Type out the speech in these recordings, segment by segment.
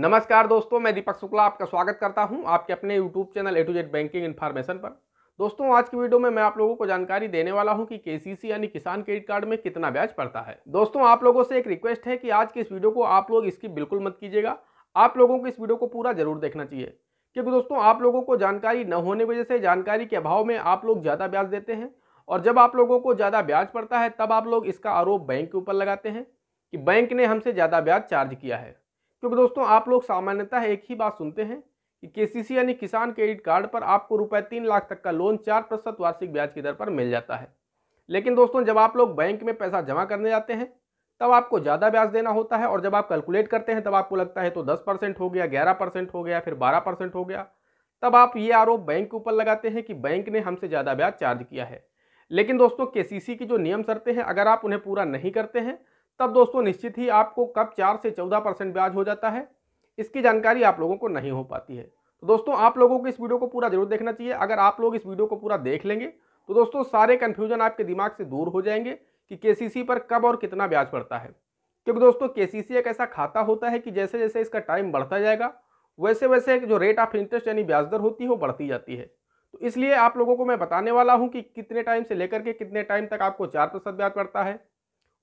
नमस्कार दोस्तों मैं दीपक शुक्ला आपका स्वागत करता हूं आपके अपने YouTube channel A to Z banking information पर दोस्तों आज की वीडियो में मैं आप लोगों को जानकारी देने वाला हूं कि के यानी किसान क्रेडिट कार्ड में कितना ब्याज पड़ता है दोस्तों आप लोगों से एक रिक्वेस्ट है कि आज की इस वीडियो को आप लोग इसकी बिल्कुल मत कीजिएगा आप लोगों को इस वीडियो को पूरा जरूर देखना चाहिए क्योंकि दोस्तों आप लोगों को जानकारी न होने की वजह से जानकारी के अभाव में आप लोग ज़्यादा ब्याज देते हैं और जब आप लोगों को ज़्यादा ब्याज पड़ता है तब आप लोग इसका आरोप बैंक के ऊपर लगाते हैं कि बैंक ने हमसे ज़्यादा ब्याज चार्ज किया है क्योंकि दोस्तों आप लोग सामान्यतः एक ही बात सुनते हैं कि केसीसी यानी किसान क्रेडिट कार्ड पर आपको रुपये तीन लाख तक का लोन चार प्रतिशत वार्षिक ब्याज की दर पर मिल जाता है लेकिन दोस्तों जब आप लोग बैंक में पैसा जमा करने जाते हैं तब आपको ज़्यादा ब्याज देना होता है और जब आप कैलकुलेट करते हैं तब आपको लगता है तो दस परसेंट हो गया ग्यारह परसेंट हो गया फिर बारह परसेंट हो गया तब आप ये आरोप बैंक के ऊपर लगाते हैं कि बैंक ने हमसे ज़्यादा ब्याज चार्ज किया है लेकिन दोस्तों के की जो नियम शर्तें हैं अगर आप उन्हें पूरा नहीं करते हैं तब दोस्तों निश्चित ही आपको कब चार से चौदह परसेंट ब्याज हो जाता है इसकी जानकारी आप लोगों को नहीं हो पाती है तो दोस्तों आप लोगों को इस वीडियो को पूरा जरूर देखना चाहिए अगर आप लोग इस वीडियो को पूरा देख लेंगे तो दोस्तों सारे कन्फ्यूजन आपके दिमाग से दूर हो जाएंगे कि के पर कब और कितना ब्याज पड़ता है क्योंकि दोस्तों के एक ऐसा खाता होता है कि जैसे जैसे इसका टाइम बढ़ता जाएगा वैसे वैसे जो रेट ऑफ इंटरेस्ट यानी ब्याज दर होती है वो बढ़ती जाती है तो इसलिए आप लोगों को मैं बताने वाला हूँ कि कितने टाइम से लेकर के कितने टाइम तक आपको चार प्रतिशत ब्याज पड़ता है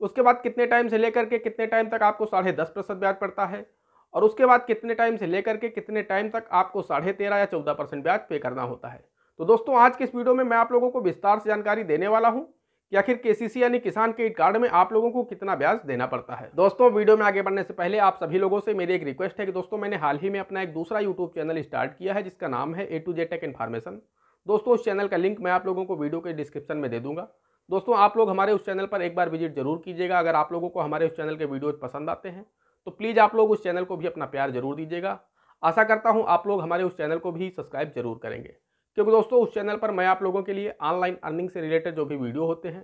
उसके बाद कितने टाइम से लेकर के कितने टाइम तक आपको साढ़े दस प्रतिशत ब्याज पड़ता है और उसके बाद कितने टाइम से लेकर के कितने टाइम तक आपको साढ़े तेरह या चौदह परसेंट ब्याज पे करना होता है तो दोस्तों आज की इस वीडियो में मैं आप लोगों को विस्तार से जानकारी देने वाला हूँ कि आखिर के यानी किसान क्रेडिट कार्ड में आप लोगों को कितना ब्याज देना पड़ता है दोस्तों वीडियो में आगे बढ़ने से पहले आप सभी लोगों से मेरी एक रिक्वेस्ट है कि दोस्तों मैंने हाल ही में अपना एक दूसरा यूट्यूब चैनल स्टार्ट किया है जिसका नाम है A to J tech information दोस्तों उस चैनल का लिंक मैं आप लोगों को वीडियो के डिस्क्रिप्शन में दे दूंगा दोस्तों आप लोग हमारे उस चैनल पर एक बार विजिट जरूर कीजिएगा अगर आप लोगों को हमारे उस चैनल के वीडियोज पसंद आते हैं तो प्लीज़ आप लोग उस चैनल को भी अपना प्यार जरूर दीजिएगा आशा करता हूँ आप लोग हमारे उस चैनल को भी सब्सक्राइब जरूर करेंगे क्योंकि दोस्तों उस चैनल पर मैं आप लोगों के लिए ऑनलाइन अर्निंग से रिलेटेड जो भी वीडियो होते हैं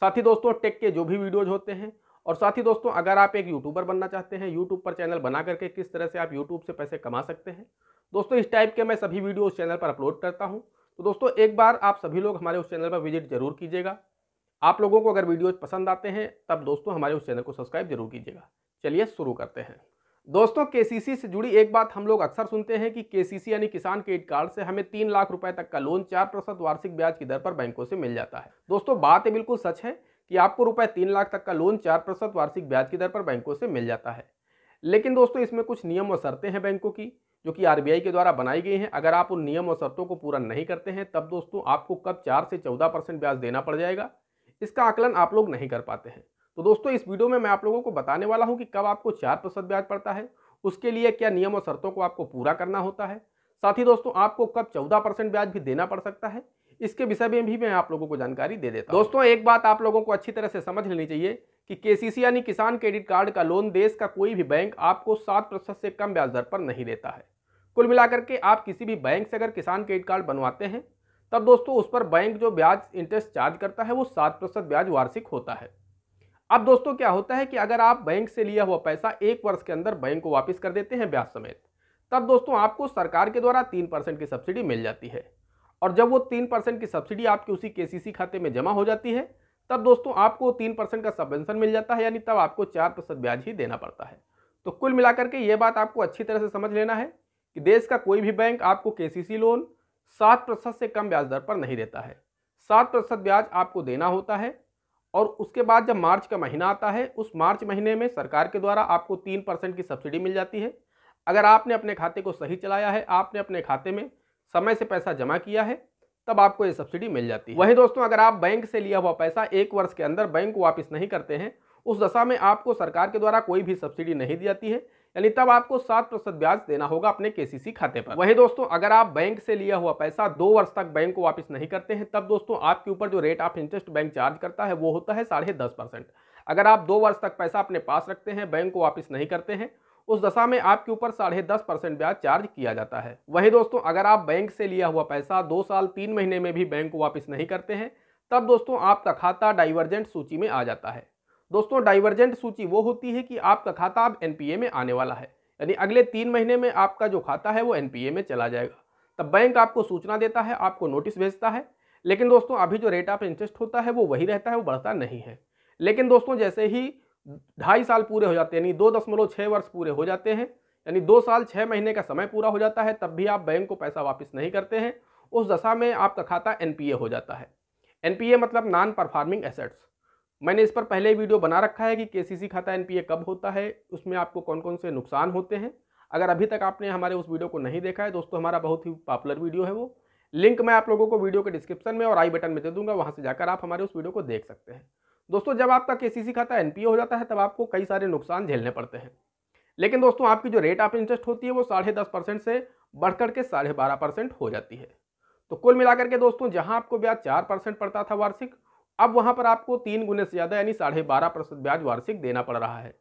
साथ ही दोस्तों टेक के जो भी वीडियोज होते हैं और साथ ही दोस्तों अगर आप एक यूट्यूबर बनना चाहते हैं यूट्यूब पर चैनल बना करके किस तरह से आप यूट्यूब से पैसे कमा सकते हैं दोस्तों इस टाइप के मैं सभी वीडियो उस चैनल पर अपलोड करता हूँ तो दोस्तों एक बार आप सभी लोग हमारे उस चैनल पर विजिट जरूर कीजिएगा आप लोगों को अगर वीडियोज पसंद आते हैं तब दोस्तों हमारे उस चैनल को सब्सक्राइब जरूर कीजिएगा चलिए शुरू करते हैं दोस्तों केसीसी से जुड़ी एक बात हम लोग अक्सर सुनते हैं कि केसीसी यानी किसान क्रेडिट कार्ड से हमें तीन लाख रुपए तक का लोन चार प्रतिशत वार्षिक ब्याज की दर पर बैंकों से मिल जाता है दोस्तों बात बिल्कुल सच है कि आपको रुपए तीन लाख तक का लोन चार प्रतिशत वार्षिक ब्याज की दर पर बैंकों से मिल जाता है लेकिन दोस्तों इसमें कुछ नियम और शर्तें हैं बैंकों की जो कि आर के द्वारा बनाई गई हैं अगर आप उन नियम और शर्तों को पूरा नहीं करते हैं तब दोस्तों आपको कब चार से चौदह परसेंट ब्याज देना पड़ जाएगा इसका आकलन आप लोग नहीं कर पाते हैं तो दोस्तों इस वीडियो में मैं आप लोगों को बताने वाला हूँ कि कब आपको चार प्रतिशत ब्याज पड़ता है उसके लिए क्या नियम और शर्तों को आपको पूरा करना होता है साथ ही दोस्तों आपको कब चौदह परसेंट ब्याज भी देना पड़ सकता है इसके विषय में भी मैं आप लोगों को जानकारी दे देता दोस्तों एक बात आप लोगों को अच्छी तरह से समझ लेनी चाहिए कि के यानी किसान क्रेडिट कार्ड का लोन देश का कोई भी बैंक आपको सात प्रतिशत से कम ब्याज दर पर नहीं देता है कुल मिलाकर के आप किसी भी बैंक से अगर किसान क्रेडिट कार्ड बनवाते हैं तब दोस्तों उस पर बैंक जो ब्याज इंटरेस्ट चार्ज करता है वो सात प्रतिशत ब्याज वार्षिक होता है अब दोस्तों क्या होता है कि अगर आप बैंक से लिया हुआ पैसा एक वर्ष के अंदर बैंक को वापस कर देते हैं ब्याज समेत तब दोस्तों आपको सरकार के द्वारा तीन परसेंट की सब्सिडी मिल जाती है और जब वो तीन परसेंट की सब्सिडी आपके उसी सी खाते में जमा हो जाती है तब दोस्तों आपको तीन परसेंट का सबवेंशन मिल जाता है यानी तब आपको चार प्रतिशत ब्याज ही देना पड़ता है तो कुल मिलाकर के ये बात आपको अच्छी तरह से समझ लेना है कि देश का कोई भी बैंक आपको केसीसी लोन सात प्रतिशत से कम ब्याज दर पर नहीं देता है सात प्रतिशत ब्याज आपको देना होता है और उसके बाद जब मार्च का महीना आता है उस मार्च महीने में सरकार के द्वारा आपको तीन परसेंट की सब्सिडी मिल जाती है अगर आपने अपने खाते को सही चलाया है आपने अपने खाते में समय से पैसा जमा किया है तब आपको ये सब्सिडी मिल जाती है वहीं दोस्तों अगर आप बैंक से लिया हुआ पैसा एक वर्ष के अंदर बैंक वापस नहीं करते हैं उस दशा में आपको सरकार के द्वारा कोई भी सब्सिडी नहीं दी जाती है यानी तब आपको सात प्रतिशत ब्याज देना होगा अपने केसीसी खाते पर वहीं दोस्तों अगर आप बैंक से लिया हुआ पैसा दो वर्ष तक बैंक को वापस नहीं करते हैं तब दोस्तों आपके ऊपर जो rate of interest bank charge करता है वो होता है साढ़े दस परसेंट अगर आप दो वर्ष तक पैसा अपने पास रखते हैं बैंक को वापस नहीं करते हैं उस दशा में आपके ऊपर साढ़े दस परसेंट ब्याज चार्ज किया जाता है वही दोस्तों अगर आप बैंक से लिया हुआ पैसा दो साल तीन महीने में भी बैंक को वापस नहीं करते हैं तब दोस्तों आपका खाता डाइवर्जेंट सूची में आ जाता है दोस्तों डाइवर्जेंट सूची वो होती है कि आपका खाता अब एन में आने वाला है यानी अगले तीन महीने में आपका जो खाता है वो एन में चला जाएगा तब बैंक आपको सूचना देता है आपको नोटिस भेजता है लेकिन दोस्तों अभी जो रेट ऑफ इंटरेस्ट होता है वो वही रहता है वो बढ़ता नहीं है लेकिन दोस्तों जैसे ही ढाई साल पूरे हो जाते हैं यानी दो दशमलव छः वर्ष पूरे हो जाते हैं यानी दो साल छः महीने का समय पूरा हो जाता है तब भी आप बैंक को पैसा वापस नहीं करते हैं उस दशा में आपका खाता एन हो जाता है एन मतलब नॉन परफॉर्मिंग एसेट्स मैंने इस पर पहले वीडियो बना रखा है कि केसीसी खाता एनपीए कब होता है उसमें आपको कौन कौन से नुकसान होते हैं अगर अभी तक आपने हमारे उस वीडियो को नहीं देखा है दोस्तों हमारा बहुत ही पॉपुलर वीडियो है वो लिंक मैं आप लोगों को वीडियो के डिस्क्रिप्शन में और आई बटन में दे दूंगा वहाँ से जाकर आप हमारे उस वीडियो को देख सकते हैं दोस्तों जब आपका के खाता एन हो जाता है तब आपको कई सारे नुकसान झेलने पड़ते हैं लेकिन दोस्तों आपकी जो रेट ऑफ इंटरेस्ट होती है वो साढ़े दस परसेंट से बढ़कर के साढ़े बारह परसेंट हो जाती है तो कुल मिलाकर के दोस्तों जहां आपको ब्याज चार परसेंट पड़ता था वार्षिक अब वहाँ पर आपको तीन गुने से ज़्यादा यानी साढ़े बारह प्रतिशत ब्याज वार्षिक देना पड़ रहा है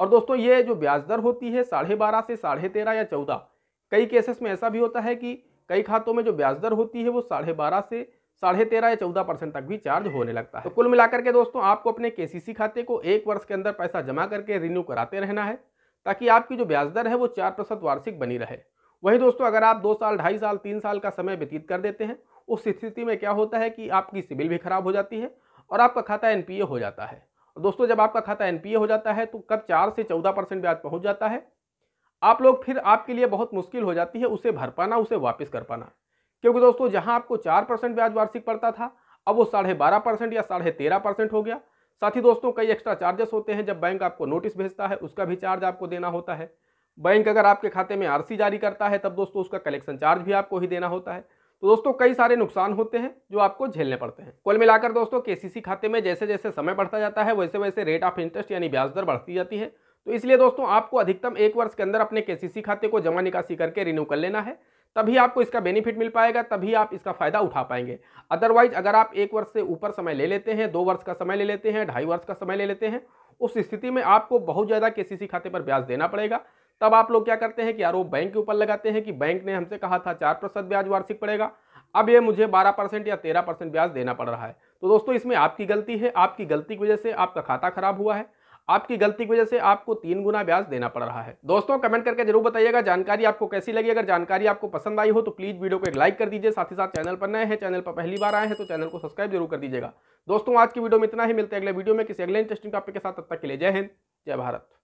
और दोस्तों ये जो ब्याज दर होती है साढ़े बारह से साढ़े तेरह या चौदह कई केसेस में ऐसा भी होता है कि कई खातों में जो ब्याज दर होती है वो साढ़े बारह से साढ़े तेरह या चौदह परसेंट तक भी चार्ज होने लगता है तो कुल मिलाकर के दोस्तों आपको अपने सी खाते को एक वर्ष के अंदर पैसा जमा करके रिन्यू कराते रहना है ताकि आपकी जो ब्याज दर है वो चार प्रतिशत वार्षिक बनी रहे वही दोस्तों अगर आप दो साल ढाई साल तीन साल का समय व्यतीत कर देते हैं उस स्थिति में क्या होता है कि आपकी सिबिल भी खराब हो जाती है और आपका खाता एनपीए हो जाता है दोस्तों जब आपका खाता एनपीए हो जाता है तो कब चार से चौदह परसेंट ब्याज पहुंच जाता है आप लोग फिर आपके लिए बहुत मुश्किल हो जाती है उसे भर पाना उसे वापस कर पाना क्योंकि दोस्तों जहां आपको चार परसेंट ब्याज वार्षिक पड़ता था अब वो साढ़े बारह परसेंट या साढ़े तेरह परसेंट हो गया साथ ही दोस्तों कई एक्स्ट्रा चार्जेस होते हैं जब बैंक आपको नोटिस भेजता है उसका भी चार्ज आपको देना होता है बैंक अगर आपके खाते में आरसी जारी करता है तब दोस्तों उसका कलेक्शन चार्ज भी आपको ही देना होता है तो दोस्तों कई सारे नुकसान होते हैं जो आपको झेलने पड़ते हैं कुल मिलाकर दोस्तों केसीसी खाते में जैसे जैसे समय बढ़ता जाता है वैसे वैसे रेट ऑफ इंटरेस्ट यानी ब्याज दर बढ़ती जाती है तो इसलिए दोस्तों आपको अधिकतम एक वर्ष के अंदर अपने के खाते को जमा निकासी करके रिन्यू कर लेना है तभी आपको इसका बेनिफिट मिल पाएगा तभी आप इसका फायदा उठा पाएंगे अदरवाइज अगर आप एक वर्ष से ऊपर समय ले लेते हैं दो वर्ष का समय ले लेते हैं ढाई वर्ष का समय ले लेते हैं उस स्थिति में आपको बहुत ज़्यादा केसीसी खाते पर ब्याज देना पड़ेगा तब आप लोग क्या करते हैं कि आरोप बैंक के ऊपर लगाते हैं कि बैंक ने हमसे कहा था चार प्रतिशत ब्याज वार्षिक पड़ेगा अब ये मुझे बारह परसेंट या तेरह परसेंट ब्याज देना पड़ रहा है तो दोस्तों इसमें आपकी गलती है आपकी गलती की वजह से आपका खाता खराब हुआ है आपकी गलती की वजह से आपको तीन गुना ब्याज देना पड़ रहा है दोस्तों कमेंट करके जरूर बताइएगा जानकारी आपको कैसी लगी अगर जानकारी आपको पसंद आई हो तो प्लीज वीडियो को एक लाइक कर दीजिए साथ ही साथ चैनल पर नए हैं चैनल पर पहली बार आए हैं तो चैनल को सब्सक्राइब जरूर कर दीजिएगा दोस्तों आज की वीडियो में इतना ही मिलते हैं अगले वीडियो में किसी अगले इंटरेस्टिंग टॉपिक के साथ तब तक के लिए जय हिंद जय भारत